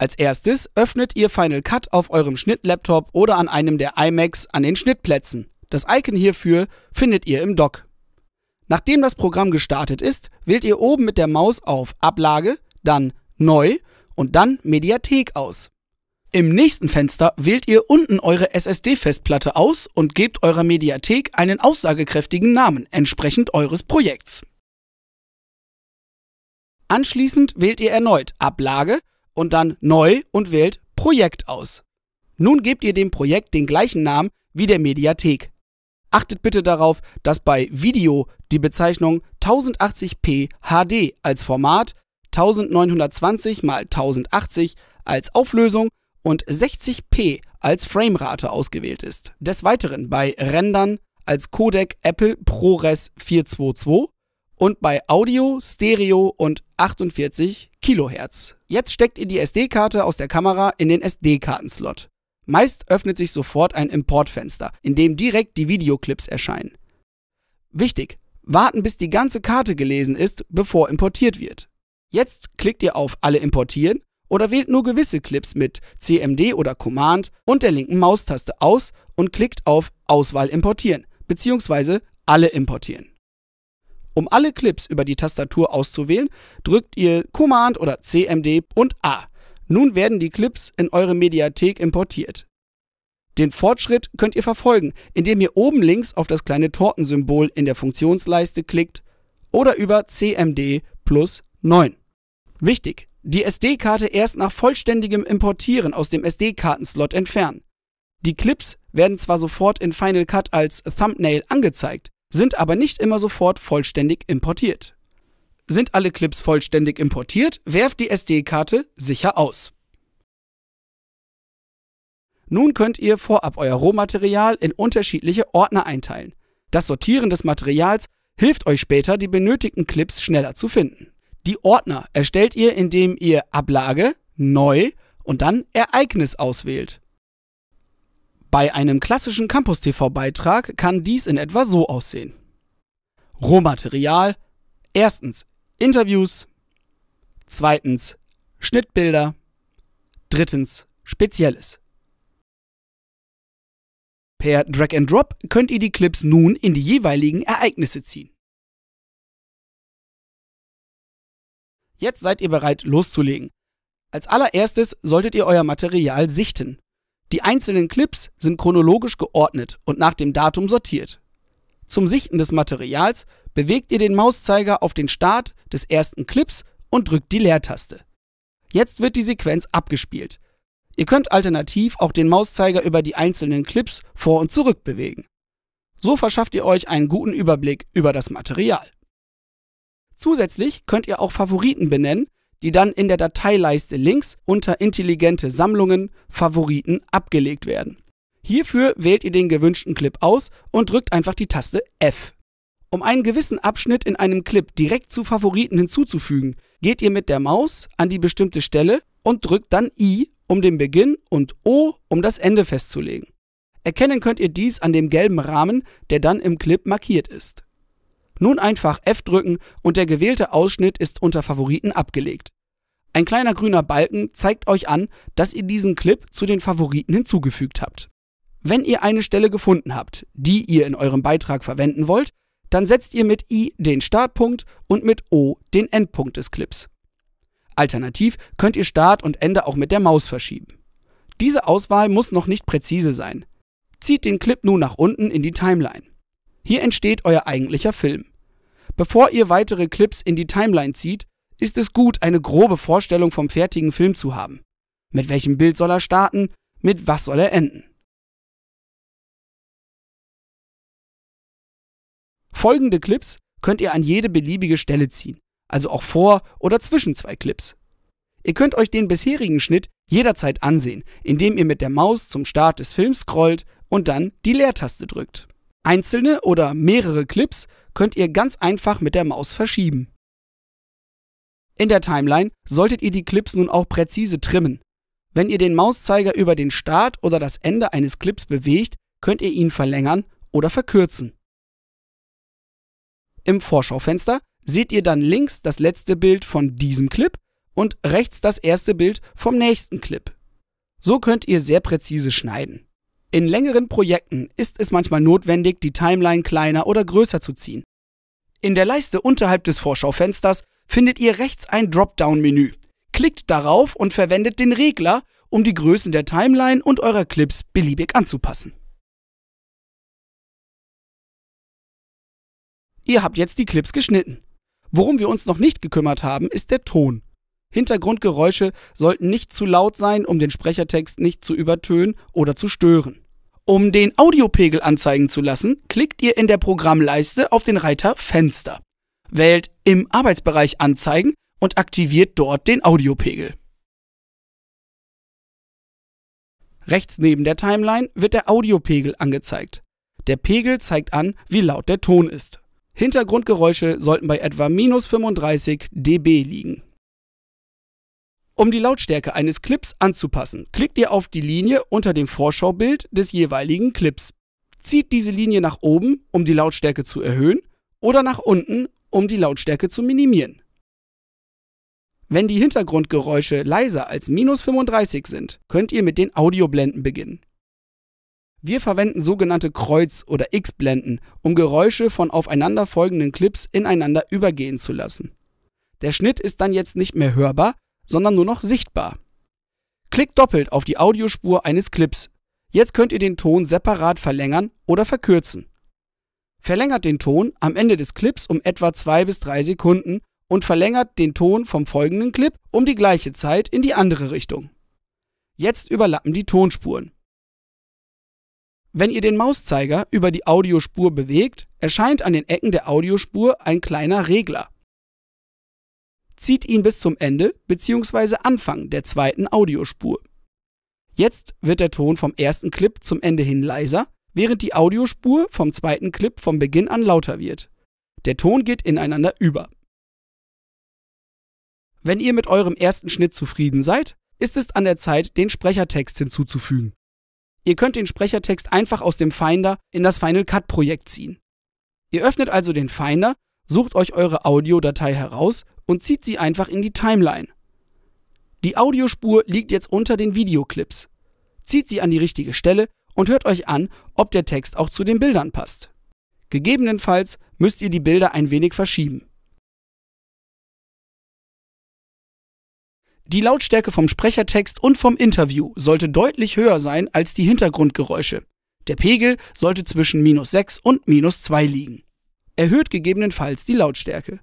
Als erstes öffnet ihr Final Cut auf eurem Schnittlaptop oder an einem der iMacs an den Schnittplätzen. Das Icon hierfür findet ihr im Dock. Nachdem das Programm gestartet ist, wählt ihr oben mit der Maus auf Ablage, dann Neu und dann Mediathek aus. Im nächsten Fenster wählt ihr unten eure SSD-Festplatte aus und gebt eurer Mediathek einen aussagekräftigen Namen entsprechend eures Projekts. Anschließend wählt ihr erneut Ablage, und dann neu und wählt Projekt aus. Nun gebt ihr dem Projekt den gleichen Namen wie der Mediathek. Achtet bitte darauf, dass bei Video die Bezeichnung 1080p HD als Format, 1920 x 1080 als Auflösung und 60p als Framerate ausgewählt ist. Des Weiteren bei Rendern als Codec Apple ProRes 422 und bei Audio, Stereo und 48 Kilohertz. Jetzt steckt ihr die SD-Karte aus der Kamera in den SD-Kartenslot. Meist öffnet sich sofort ein Importfenster, in dem direkt die Videoclips erscheinen. Wichtig, warten bis die ganze Karte gelesen ist, bevor importiert wird. Jetzt klickt ihr auf Alle importieren oder wählt nur gewisse Clips mit CMD oder Command und der linken Maustaste aus und klickt auf Auswahl importieren bzw. Alle importieren. Um alle Clips über die Tastatur auszuwählen, drückt ihr Command oder CMD und A. Nun werden die Clips in eure Mediathek importiert. Den Fortschritt könnt ihr verfolgen, indem ihr oben links auf das kleine Tortensymbol in der Funktionsleiste klickt oder über CMD plus 9. Wichtig, die SD-Karte erst nach vollständigem Importieren aus dem SD-Kartenslot entfernen. Die Clips werden zwar sofort in Final Cut als Thumbnail angezeigt, sind aber nicht immer sofort vollständig importiert. Sind alle Clips vollständig importiert, werft die SD-Karte sicher aus. Nun könnt ihr vorab euer Rohmaterial in unterschiedliche Ordner einteilen. Das Sortieren des Materials hilft euch später, die benötigten Clips schneller zu finden. Die Ordner erstellt ihr, indem ihr Ablage, Neu und dann Ereignis auswählt. Bei einem klassischen Campus-TV-Beitrag kann dies in etwa so aussehen. Rohmaterial. Erstens Interviews. Zweitens Schnittbilder. Drittens Spezielles. Per Drag and Drop könnt ihr die Clips nun in die jeweiligen Ereignisse ziehen. Jetzt seid ihr bereit loszulegen. Als allererstes solltet ihr euer Material sichten. Die einzelnen Clips sind chronologisch geordnet und nach dem Datum sortiert. Zum Sichten des Materials bewegt ihr den Mauszeiger auf den Start des ersten Clips und drückt die Leertaste. Jetzt wird die Sequenz abgespielt. Ihr könnt alternativ auch den Mauszeiger über die einzelnen Clips vor und zurück bewegen. So verschafft ihr euch einen guten Überblick über das Material. Zusätzlich könnt ihr auch Favoriten benennen, die dann in der Dateileiste links unter Intelligente Sammlungen Favoriten abgelegt werden. Hierfür wählt ihr den gewünschten Clip aus und drückt einfach die Taste F. Um einen gewissen Abschnitt in einem Clip direkt zu Favoriten hinzuzufügen, geht ihr mit der Maus an die bestimmte Stelle und drückt dann I, um den Beginn und O, um das Ende festzulegen. Erkennen könnt ihr dies an dem gelben Rahmen, der dann im Clip markiert ist. Nun einfach F drücken und der gewählte Ausschnitt ist unter Favoriten abgelegt. Ein kleiner grüner Balken zeigt euch an, dass ihr diesen Clip zu den Favoriten hinzugefügt habt. Wenn ihr eine Stelle gefunden habt, die ihr in eurem Beitrag verwenden wollt, dann setzt ihr mit I den Startpunkt und mit O den Endpunkt des Clips. Alternativ könnt ihr Start und Ende auch mit der Maus verschieben. Diese Auswahl muss noch nicht präzise sein. Zieht den Clip nun nach unten in die Timeline. Hier entsteht euer eigentlicher Film. Bevor ihr weitere Clips in die Timeline zieht, ist es gut, eine grobe Vorstellung vom fertigen Film zu haben. Mit welchem Bild soll er starten? Mit was soll er enden? Folgende Clips könnt ihr an jede beliebige Stelle ziehen, also auch vor oder zwischen zwei Clips. Ihr könnt euch den bisherigen Schnitt jederzeit ansehen, indem ihr mit der Maus zum Start des Films scrollt und dann die Leertaste drückt. Einzelne oder mehrere Clips könnt ihr ganz einfach mit der Maus verschieben. In der Timeline solltet ihr die Clips nun auch präzise trimmen. Wenn ihr den Mauszeiger über den Start oder das Ende eines Clips bewegt, könnt ihr ihn verlängern oder verkürzen. Im Vorschaufenster seht ihr dann links das letzte Bild von diesem Clip und rechts das erste Bild vom nächsten Clip. So könnt ihr sehr präzise schneiden. In längeren Projekten ist es manchmal notwendig, die Timeline kleiner oder größer zu ziehen. In der Leiste unterhalb des Vorschaufensters findet ihr rechts ein Dropdown-Menü. Klickt darauf und verwendet den Regler, um die Größen der Timeline und eurer Clips beliebig anzupassen. Ihr habt jetzt die Clips geschnitten. Worum wir uns noch nicht gekümmert haben, ist der Ton. Hintergrundgeräusche sollten nicht zu laut sein, um den Sprechertext nicht zu übertönen oder zu stören. Um den Audiopegel anzeigen zu lassen, klickt ihr in der Programmleiste auf den Reiter Fenster. Wählt im Arbeitsbereich Anzeigen und aktiviert dort den Audiopegel. Rechts neben der Timeline wird der Audiopegel angezeigt. Der Pegel zeigt an, wie laut der Ton ist. Hintergrundgeräusche sollten bei etwa minus 35 dB liegen. Um die Lautstärke eines Clips anzupassen, klickt ihr auf die Linie unter dem Vorschaubild des jeweiligen Clips. Zieht diese Linie nach oben, um die Lautstärke zu erhöhen, oder nach unten, um die Lautstärke zu minimieren. Wenn die Hintergrundgeräusche leiser als minus 35 sind, könnt ihr mit den Audioblenden beginnen. Wir verwenden sogenannte Kreuz- oder X-Blenden, um Geräusche von aufeinanderfolgenden Clips ineinander übergehen zu lassen. Der Schnitt ist dann jetzt nicht mehr hörbar, sondern nur noch sichtbar. Klickt doppelt auf die Audiospur eines Clips. Jetzt könnt ihr den Ton separat verlängern oder verkürzen. Verlängert den Ton am Ende des Clips um etwa 2 bis 3 Sekunden und verlängert den Ton vom folgenden Clip um die gleiche Zeit in die andere Richtung. Jetzt überlappen die Tonspuren. Wenn ihr den Mauszeiger über die Audiospur bewegt, erscheint an den Ecken der Audiospur ein kleiner Regler zieht ihn bis zum Ende bzw. Anfang der zweiten Audiospur. Jetzt wird der Ton vom ersten Clip zum Ende hin leiser, während die Audiospur vom zweiten Clip vom Beginn an lauter wird. Der Ton geht ineinander über. Wenn ihr mit eurem ersten Schnitt zufrieden seid, ist es an der Zeit, den Sprechertext hinzuzufügen. Ihr könnt den Sprechertext einfach aus dem Finder in das Final Cut Projekt ziehen. Ihr öffnet also den Finder Sucht euch eure Audiodatei heraus und zieht sie einfach in die Timeline. Die Audiospur liegt jetzt unter den Videoclips. Zieht sie an die richtige Stelle und hört euch an, ob der Text auch zu den Bildern passt. Gegebenenfalls müsst ihr die Bilder ein wenig verschieben. Die Lautstärke vom Sprechertext und vom Interview sollte deutlich höher sein als die Hintergrundgeräusche. Der Pegel sollte zwischen minus 6 und minus 2 liegen erhöht gegebenenfalls die Lautstärke.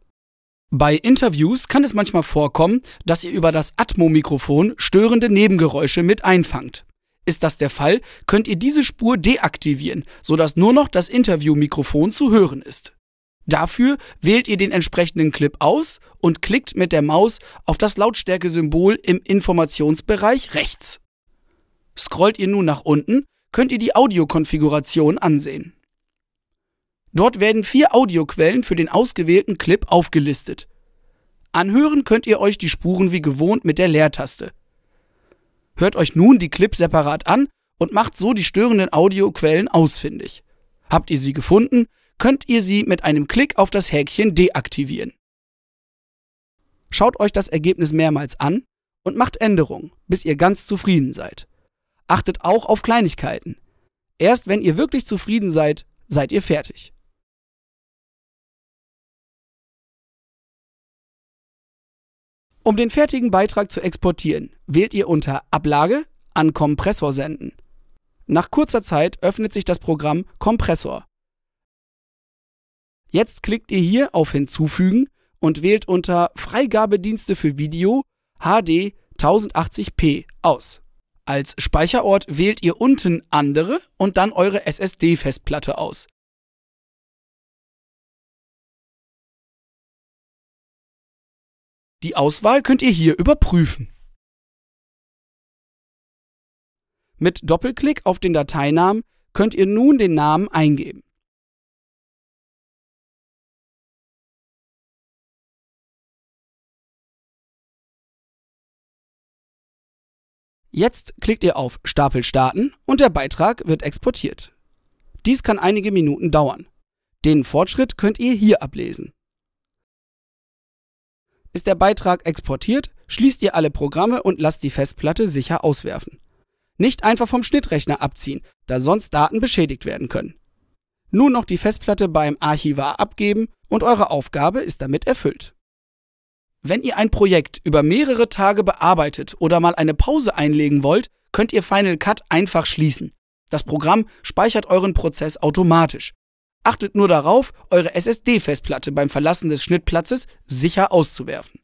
Bei Interviews kann es manchmal vorkommen, dass ihr über das Atmo-Mikrofon störende Nebengeräusche mit einfangt. Ist das der Fall, könnt ihr diese Spur deaktivieren, sodass nur noch das Interview-Mikrofon zu hören ist. Dafür wählt ihr den entsprechenden Clip aus und klickt mit der Maus auf das Lautstärke-Symbol im Informationsbereich rechts. Scrollt ihr nun nach unten, könnt ihr die Audiokonfiguration ansehen. Dort werden vier Audioquellen für den ausgewählten Clip aufgelistet. Anhören könnt ihr euch die Spuren wie gewohnt mit der Leertaste. Hört euch nun die Clips separat an und macht so die störenden Audioquellen ausfindig. Habt ihr sie gefunden, könnt ihr sie mit einem Klick auf das Häkchen deaktivieren. Schaut euch das Ergebnis mehrmals an und macht Änderungen, bis ihr ganz zufrieden seid. Achtet auch auf Kleinigkeiten. Erst wenn ihr wirklich zufrieden seid, seid ihr fertig. Um den fertigen Beitrag zu exportieren, wählt ihr unter Ablage an Kompressor senden. Nach kurzer Zeit öffnet sich das Programm Kompressor. Jetzt klickt ihr hier auf Hinzufügen und wählt unter Freigabedienste für Video HD 1080p aus. Als Speicherort wählt ihr unten andere und dann eure SSD-Festplatte aus. Die Auswahl könnt ihr hier überprüfen. Mit Doppelklick auf den Dateinamen könnt ihr nun den Namen eingeben. Jetzt klickt ihr auf Stapel starten und der Beitrag wird exportiert. Dies kann einige Minuten dauern. Den Fortschritt könnt ihr hier ablesen ist der Beitrag exportiert, schließt ihr alle Programme und lasst die Festplatte sicher auswerfen. Nicht einfach vom Schnittrechner abziehen, da sonst Daten beschädigt werden können. Nun noch die Festplatte beim Archivar abgeben und eure Aufgabe ist damit erfüllt. Wenn ihr ein Projekt über mehrere Tage bearbeitet oder mal eine Pause einlegen wollt, könnt ihr Final Cut einfach schließen. Das Programm speichert euren Prozess automatisch. Achtet nur darauf, eure SSD-Festplatte beim Verlassen des Schnittplatzes sicher auszuwerfen.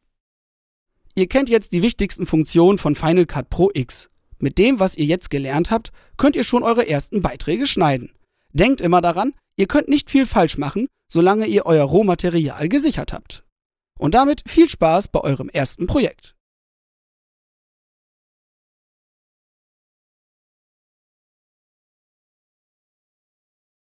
Ihr kennt jetzt die wichtigsten Funktionen von Final Cut Pro X. Mit dem, was ihr jetzt gelernt habt, könnt ihr schon eure ersten Beiträge schneiden. Denkt immer daran, ihr könnt nicht viel falsch machen, solange ihr euer Rohmaterial gesichert habt. Und damit viel Spaß bei eurem ersten Projekt.